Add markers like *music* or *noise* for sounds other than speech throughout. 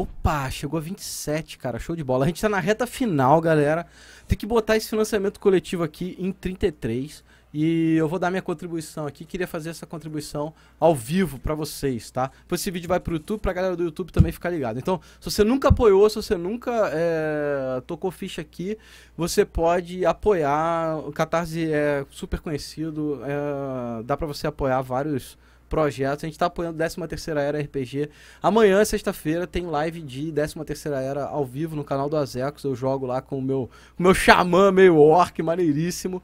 Opa, chegou a 27, cara. Show de bola. A gente tá na reta final, galera. Tem que botar esse financiamento coletivo aqui em 33. E eu vou dar minha contribuição aqui. Queria fazer essa contribuição ao vivo para vocês, tá? Depois esse vídeo vai pro YouTube, pra galera do YouTube também ficar ligado. Então, se você nunca apoiou, se você nunca é, tocou ficha aqui, você pode apoiar. O Catarse é super conhecido, é, dá para você apoiar vários projetos. A gente está apoiando 13ª Era RPG. Amanhã, sexta-feira, tem live de 13ª Era ao vivo no canal do Azecos. Eu jogo lá com o meu, com meu xamã meio orc, maneiríssimo.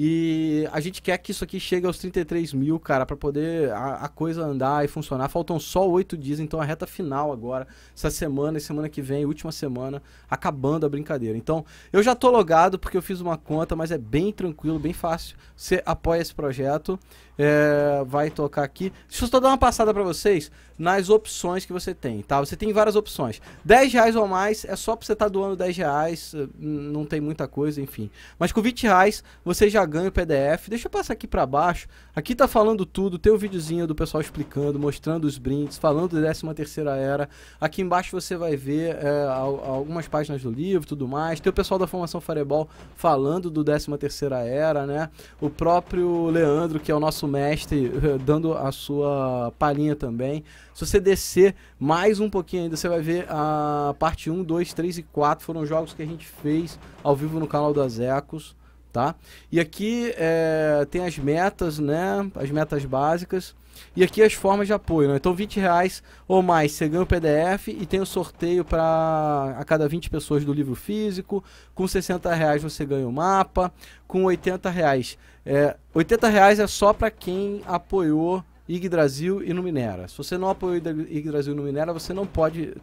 E a gente quer que isso aqui chegue aos 33 mil, cara, para poder a, a, coisa andar e funcionar. Faltam só oito dias, então a reta final agora, essa semana e semana que vem, última semana, acabando a brincadeira. Então, eu já tô logado porque eu fiz uma conta, mas é bem tranquilo, bem fácil. Você apoia esse projeto é, vai tocar aqui. Deixa eu só dar uma passada para vocês nas opções que você tem, tá? Você tem várias opções. 10 reais ou mais é só pra você estar tá doando 10 reais, eh, não tem muita coisa, enfim. Mas com 20 reais você já ganha o PDF. Deixa eu passar aqui para baixo. Aqui tá falando tudo, tem o um videozinho do pessoal explicando, mostrando os brindes, falando da 13 terceira era. Aqui embaixo você vai ver é, algumas páginas do livro, tudo mais. Tem o pessoal da Formação Farebol falando do 13 terceira era, né? O próprio Leandro, que é o nosso mestre *laughs* dando a sua palhinha também. Se você descer mais um pouquinho ainda, você vai ver a parte 1, 2, 3 e 4 foram jogos que a gente fez ao vivo no canal das Ecos tá? E aqui é, tem as metas, né? As metas básicas. E aqui as formas de apoio, né? Então 20 reais ou mais você ganha o PDF e tem o sorteio para a cada 20 pessoas do livro físico. Com 60 reais você ganha o mapa. Com 80 reais, é, 80 reais é só para quem apoiou Ig Brasil e Numinera. Se você não apoiou Ig Brasil e Numinera, você não pode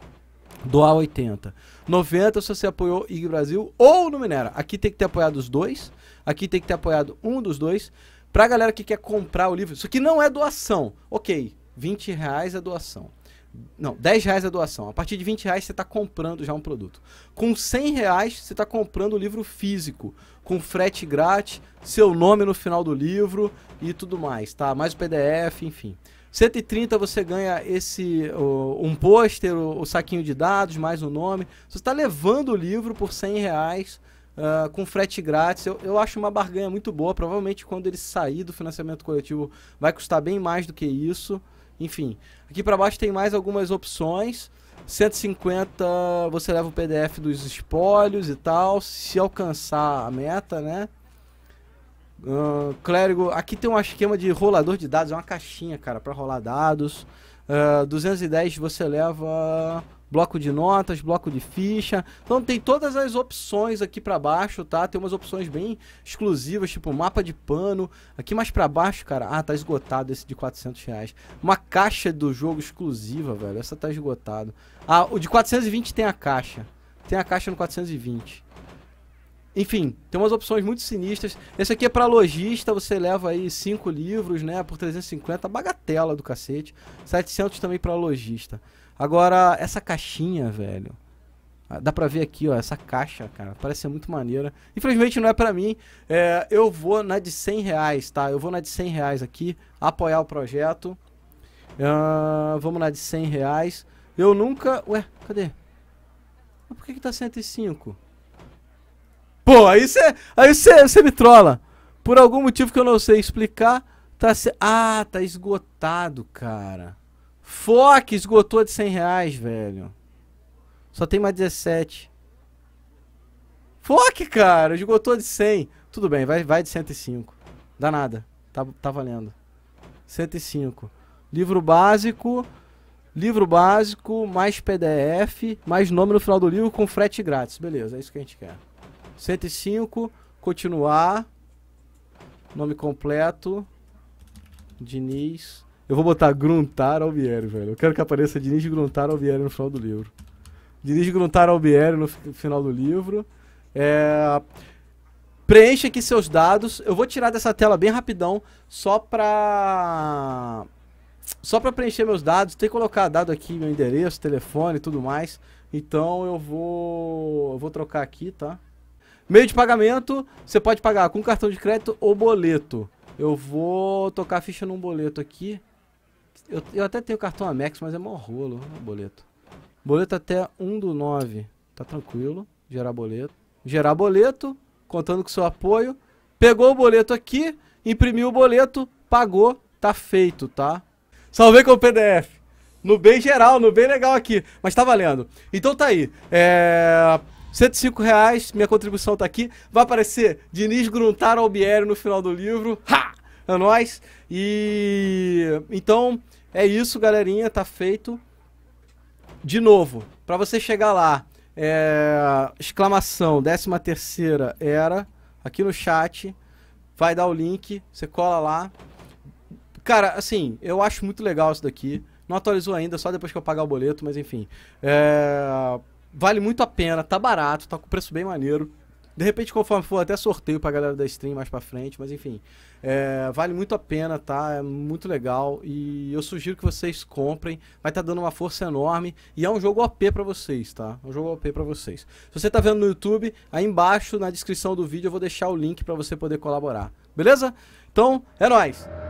doar 80 90 se você apoiou IG Brasil ou no Minera. Aqui tem que ter apoiado os dois. Aqui tem que ter apoiado um dos dois. Pra galera que quer comprar o livro, isso aqui não é doação. Ok, 20 reais é doação. Não, 10 reais é doação. A partir de 20 reais você está comprando já um produto. Com 100 reais você está comprando o livro físico. Com frete grátis, seu nome no final do livro e tudo mais, tá? Mais o PDF, enfim. 130 você ganha esse um pôster, o, o, saquinho de dados, mais o um nome. Você está levando o livro por 100 reais uh, com frete grátis. Eu, eu acho uma barganha muito boa. Provavelmente quando ele sair do financiamento coletivo vai custar bem mais do que isso. Enfim, aqui para baixo tem mais algumas opções. 150 você leva o PDF dos espólios e tal, se alcançar a meta, né? Uh, clérigo, aqui tem um esquema de rolador de dados, é uma caixinha, cara, para rolar dados. Uh, 210 você leva bloco de notas, bloco de ficha. Então tem todas as opções aqui para baixo, tá? Tem umas opções bem exclusivas, tipo mapa de pano. Aqui mais para baixo, cara, ah, tá esgotado esse de 400 reais. Uma caixa do jogo exclusiva, velho, essa tá esgotado. Ah, o de 420 tem a caixa. Tem a caixa no 420. Enfim, tem umas opções muito sinistras. Esse aqui é para lojista, você leva aí cinco livros, né, por 350, bagatela do cacete. 700 também para lojista. Agora, essa caixinha, velho. Ah, dá pra ver aqui, ó, essa caixa, cara. Parece ser muito maneira. Infelizmente não é pra mim. É, eu vou na de 100 reais, tá? Eu vou na de 100 reais aqui, apoiar o projeto. Uh, vamos na de 100 reais. Eu nunca... Ué, cadê? Ah, por que que tá 105? Pô, aí você aí você, você me trola. Por algum motivo que eu não sei explicar, tá se... Ah, tá esgotado, cara. Fuck, esgotou de 100 reais, velho. Só tem mais 17. Fuck, cara, esgotou de 100. Tudo bem, vai, vai de 105. Dá nada, tá, tá valendo. 105. Livro básico, livro básico, mais PDF, mais nome no final do livro com frete grátis. Beleza, é isso que a gente quer. 105, continuar. Nome completo. Diniz. Eu vou botar Gruntar Albieri, velho. Eu quero que apareça Diniz Gruntar Albieri no final do livro. Diniz Gruntar Albieri no final do livro. É... Preencha aqui seus dados. Eu vou tirar dessa tela bem rapidão, só pra... Só pra preencher meus dados, tem que colocar dado aqui, meu endereço, telefone e tudo mais. Então eu vou... Eu vou trocar aqui, tá? Meio de pagamento, você pode pagar com cartão de crédito ou boleto. Eu vou tocar a ficha num boleto aqui. Eu, eu até tenho cartão Amex, mas é mó rolo, boleto. Boleto até 1 do 9. Tá tranquilo. Gerar boleto. Gerar boleto, contando com seu apoio. Pegou o boleto aqui, imprimiu o boleto, pagou, tá feito, tá? Salvei com o PDF. No bem geral, no bem legal aqui. Mas tá valendo. Então tá aí. É 105 reais, minha contribuição tá aqui. Vai aparecer Diniz Gruntar Albieri no final do livro. Ha! É nóis. E. Então, é isso, galerinha. Tá feito. De novo, para você chegar lá, é... exclamação, 13 terceira era, aqui no chat, vai dar o link, você cola lá. Cara, assim, eu acho muito legal isso daqui. Não atualizou ainda, só depois que eu pagar o boleto, mas enfim. É Vale muito a pena, tá barato, tá com preço bem maneiro. De repente, conforme for, até sorteio pra galera da stream mais pra frente, mas enfim. É, vale muito a pena, tá? É muito legal. E eu sugiro que vocês comprem. Vai estar tá dando uma força enorme. E é um jogo OP pra vocês, tá? É um jogo OP pra vocês. Se você tá vendo no YouTube, aí embaixo na descrição do vídeo eu vou deixar o link pra você poder colaborar. Beleza? Então, é nóis!